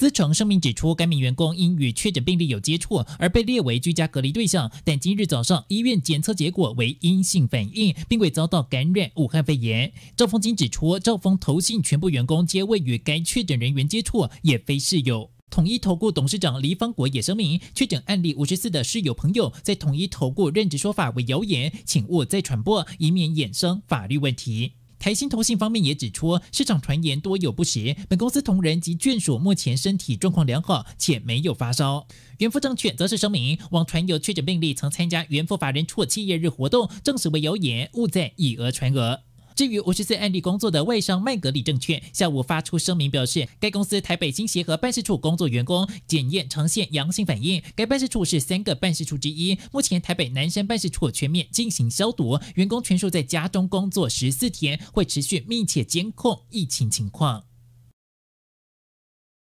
思诚声明指出，该名员工因与确诊病例有接触而被列为居家隔离对象，但今日早上医院检测结果为阴性反应，并未遭到感染武汉肺炎。赵峰金指出，赵峰投信全部员工皆未与该确诊人员接触，也非室友。统一投顾董事长黎方国也声明，确诊案例五十四的室友朋友在统一投顾任职说法为谣言，请勿再传播，以免衍生法律问题。台新投信方面也指出，市场传言多有不实，本公司同仁及眷属目前身体状况良好，且没有发烧。元富证券则是声明，网传有确诊病例曾参加元富法人错期叶日活动，证实为谣言，勿再以讹传讹。至于五十岁案例工作的外商麦格理证券，下午发出声明表示，该公司台北新协和办事处工作员工检验呈现阳性反应。该办事处是三个办事处之一，目前台北南山办事处全面进行消毒，员工全数在家中工作十四天，会持续密切监控疫情情况。